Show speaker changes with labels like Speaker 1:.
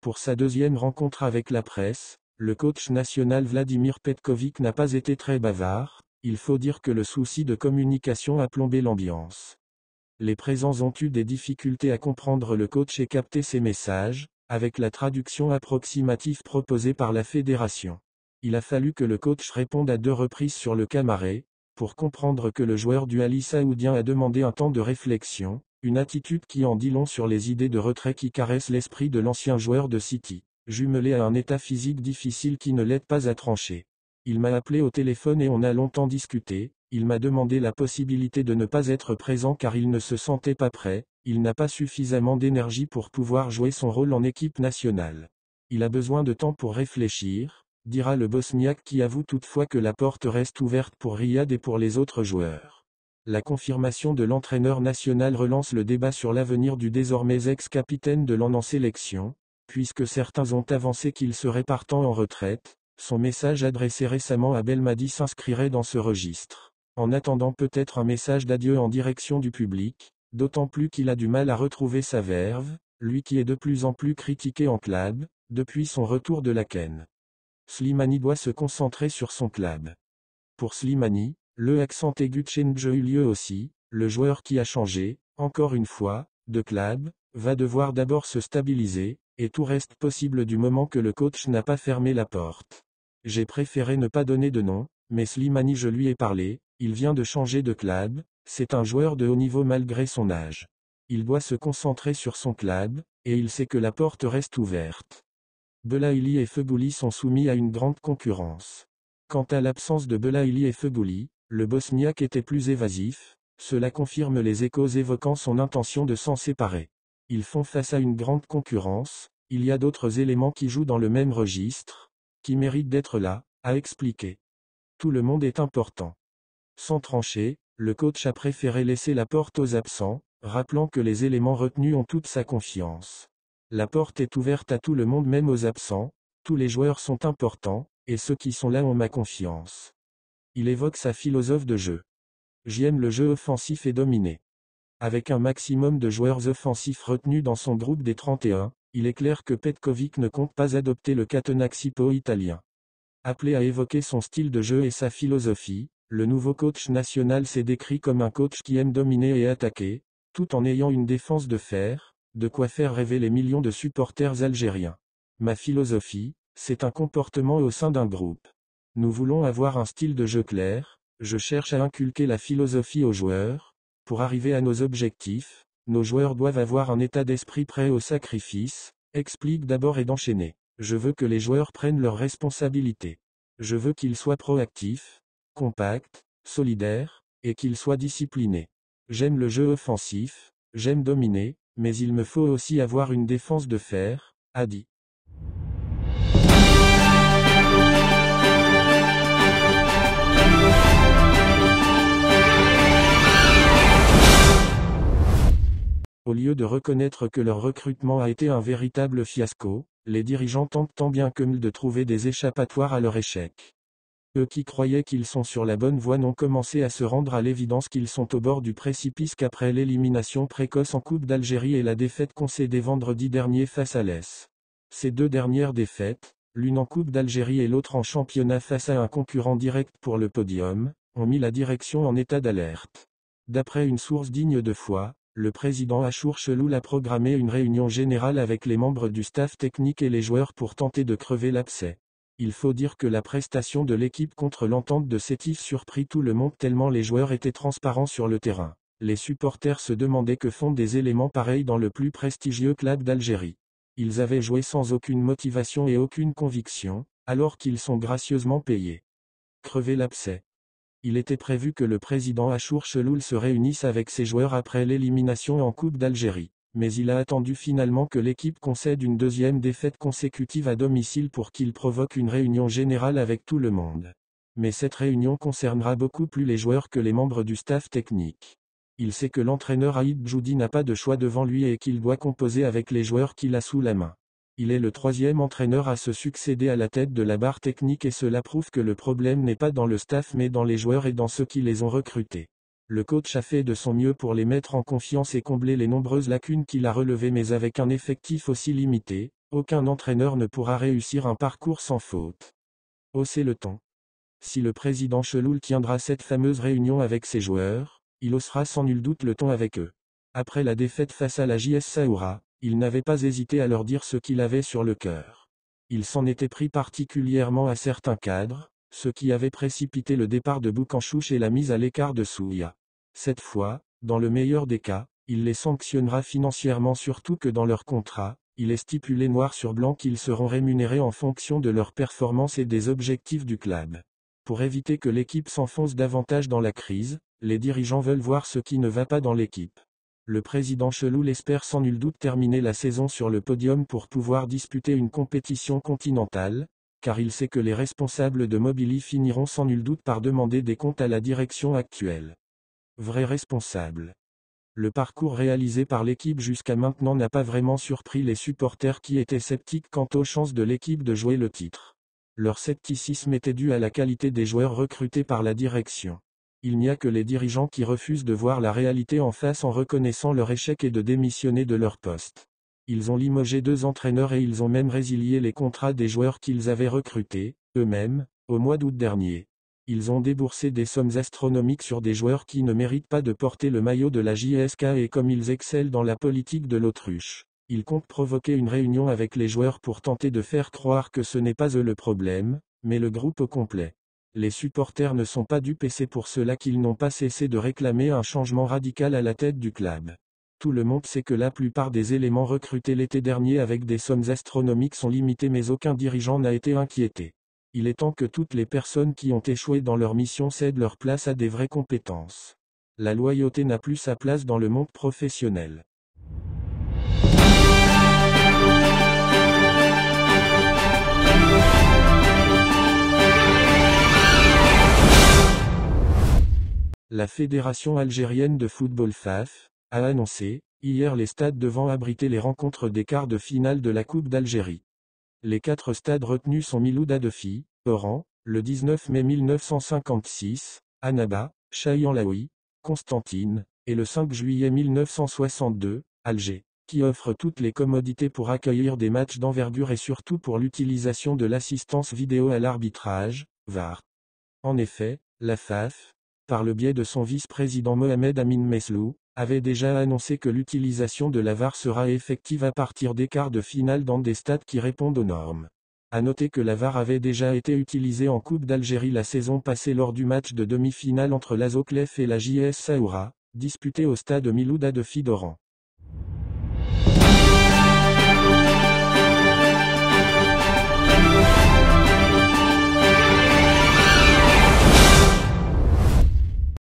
Speaker 1: Pour sa deuxième rencontre avec la presse, le coach national Vladimir Petkovic n'a pas été très bavard, il faut dire que le souci de communication a plombé l'ambiance. Les présents ont eu des difficultés à comprendre le coach et capter ses messages, avec la traduction approximative proposée par la fédération. Il a fallu que le coach réponde à deux reprises sur le camarade, pour comprendre que le joueur du Ali saoudien a demandé un temps de réflexion, une attitude qui en dit long sur les idées de retrait qui caressent l'esprit de l'ancien joueur de City, jumelé à un état physique difficile qui ne l'aide pas à trancher. Il m'a appelé au téléphone et on a longtemps discuté, il m'a demandé la possibilité de ne pas être présent car il ne se sentait pas prêt, il n'a pas suffisamment d'énergie pour pouvoir jouer son rôle en équipe nationale. Il a besoin de temps pour réfléchir, dira le Bosniaque qui avoue toutefois que la porte reste ouverte pour Riyad et pour les autres joueurs. La confirmation de l'entraîneur national relance le débat sur l'avenir du désormais ex-capitaine de l'an en sélection, puisque certains ont avancé qu'il serait partant en retraite, son message adressé récemment à Belmadi s'inscrirait dans ce registre. En attendant peut-être un message d'adieu en direction du public, d'autant plus qu'il a du mal à retrouver sa verve, lui qui est de plus en plus critiqué en club, depuis son retour de la Ken. Slimani doit se concentrer sur son club. Pour Slimani, le accent aigu change eut lieu aussi, le joueur qui a changé, encore une fois, de club, va devoir d'abord se stabiliser, et tout reste possible du moment que le coach n'a pas fermé la porte. J'ai préféré ne pas donner de nom, mais Slimani je lui ai parlé, il vient de changer de club, c'est un joueur de haut niveau malgré son âge. Il doit se concentrer sur son club, et il sait que la porte reste ouverte. Belahili et Febouli sont soumis à une grande concurrence. Quant à l'absence de Belaïli et Febouli, le bosniaque était plus évasif, cela confirme les échos évoquant son intention de s'en séparer. Ils font face à une grande concurrence, il y a d'autres éléments qui jouent dans le même registre, qui méritent d'être là, a expliqué. Tout le monde est important. Sans trancher, le coach a préféré laisser la porte aux absents, rappelant que les éléments retenus ont toute sa confiance. La porte est ouverte à tout le monde même aux absents, tous les joueurs sont importants, et ceux qui sont là ont ma confiance. Il évoque sa philosophe de jeu. J'aime le jeu offensif et dominé. Avec un maximum de joueurs offensifs retenus dans son groupe des 31, il est clair que Petkovic ne compte pas adopter le Catenaccipo italien. Appelé à évoquer son style de jeu et sa philosophie, le nouveau coach national s'est décrit comme un coach qui aime dominer et attaquer, tout en ayant une défense de fer, de quoi faire rêver les millions de supporters algériens. Ma philosophie, c'est un comportement au sein d'un groupe. Nous voulons avoir un style de jeu clair, je cherche à inculquer la philosophie aux joueurs, pour arriver à nos objectifs, nos joueurs doivent avoir un état d'esprit prêt au sacrifice, explique d'abord et d'enchaîner. Je veux que les joueurs prennent leurs responsabilités. Je veux qu'ils soient proactifs, compacts, solidaires, et qu'ils soient disciplinés. J'aime le jeu offensif, j'aime dominer, mais il me faut aussi avoir une défense de fer, a dit. Au lieu de reconnaître que leur recrutement a été un véritable fiasco, les dirigeants tentent tant bien que mal de trouver des échappatoires à leur échec. Eux qui croyaient qu'ils sont sur la bonne voie n'ont commencé à se rendre à l'évidence qu'ils sont au bord du précipice qu'après l'élimination précoce en Coupe d'Algérie et la défaite concédée vendredi dernier face à l'Est. Ces deux dernières défaites, l'une en Coupe d'Algérie et l'autre en championnat face à un concurrent direct pour le podium, ont mis la direction en état d'alerte. D'après une source digne de foi, le président Achour Chelou a programmé une réunion générale avec les membres du staff technique et les joueurs pour tenter de crever l'abcès. Il faut dire que la prestation de l'équipe contre l'entente de Sétif surprit tout le monde tellement les joueurs étaient transparents sur le terrain. Les supporters se demandaient que font des éléments pareils dans le plus prestigieux club d'Algérie. Ils avaient joué sans aucune motivation et aucune conviction, alors qu'ils sont gracieusement payés. Crever l'abcès il était prévu que le président Achour Cheloul se réunisse avec ses joueurs après l'élimination en Coupe d'Algérie. Mais il a attendu finalement que l'équipe concède une deuxième défaite consécutive à domicile pour qu'il provoque une réunion générale avec tout le monde. Mais cette réunion concernera beaucoup plus les joueurs que les membres du staff technique. Il sait que l'entraîneur Aïd Djoudi n'a pas de choix devant lui et qu'il doit composer avec les joueurs qu'il a sous la main. Il est le troisième entraîneur à se succéder à la tête de la barre technique et cela prouve que le problème n'est pas dans le staff mais dans les joueurs et dans ceux qui les ont recrutés. Le coach a fait de son mieux pour les mettre en confiance et combler les nombreuses lacunes qu'il a relevées mais avec un effectif aussi limité, aucun entraîneur ne pourra réussir un parcours sans faute. Haussez oh, le ton. Si le président Cheloul tiendra cette fameuse réunion avec ses joueurs, il haussera sans nul doute le ton avec eux. Après la défaite face à la JS Saoura, il n'avait pas hésité à leur dire ce qu'il avait sur le cœur. Il s'en était pris particulièrement à certains cadres, ce qui avait précipité le départ de Boucanchouche et la mise à l'écart de Souya. Cette fois, dans le meilleur des cas, il les sanctionnera financièrement surtout que dans leur contrat, il est stipulé noir sur blanc qu'ils seront rémunérés en fonction de leurs performances et des objectifs du club. Pour éviter que l'équipe s'enfonce davantage dans la crise, les dirigeants veulent voir ce qui ne va pas dans l'équipe le président chelou l'espère sans nul doute terminer la saison sur le podium pour pouvoir disputer une compétition continentale, car il sait que les responsables de Mobili finiront sans nul doute par demander des comptes à la direction actuelle. Vrai responsable. Le parcours réalisé par l'équipe jusqu'à maintenant n'a pas vraiment surpris les supporters qui étaient sceptiques quant aux chances de l'équipe de jouer le titre. Leur scepticisme était dû à la qualité des joueurs recrutés par la direction. Il n'y a que les dirigeants qui refusent de voir la réalité en face en reconnaissant leur échec et de démissionner de leur poste. Ils ont limogé deux entraîneurs et ils ont même résilié les contrats des joueurs qu'ils avaient recrutés, eux-mêmes, au mois d'août dernier. Ils ont déboursé des sommes astronomiques sur des joueurs qui ne méritent pas de porter le maillot de la JSK et comme ils excellent dans la politique de l'autruche. Ils comptent provoquer une réunion avec les joueurs pour tenter de faire croire que ce n'est pas eux le problème, mais le groupe au complet. Les supporters ne sont pas dupes c'est pour cela qu'ils n'ont pas cessé de réclamer un changement radical à la tête du club. Tout le monde sait que la plupart des éléments recrutés l'été dernier avec des sommes astronomiques sont limités mais aucun dirigeant n'a été inquiété. Il est temps que toutes les personnes qui ont échoué dans leur mission cèdent leur place à des vraies compétences. La loyauté n'a plus sa place dans le monde professionnel. La Fédération algérienne de football FAF a annoncé hier les stades devant abriter les rencontres des quarts de finale de la Coupe d'Algérie. Les quatre stades retenus sont de FI, Oran, le 19 mai 1956, Annaba, Chaillan-Laoui, Constantine, et le 5 juillet 1962, Alger, qui offrent toutes les commodités pour accueillir des matchs d'envergure et surtout pour l'utilisation de l'assistance vidéo à l'arbitrage, VAR. En effet, la FAF par le biais de son vice-président Mohamed Amin Meslou, avait déjà annoncé que l'utilisation de la VAR sera effective à partir des quarts de finale dans des stades qui répondent aux normes. A noter que la VAR avait déjà été utilisée en Coupe d'Algérie la saison passée lors du match de demi-finale entre l'Azoclef et la JS Saoura, disputé au stade Milouda de Fidoran.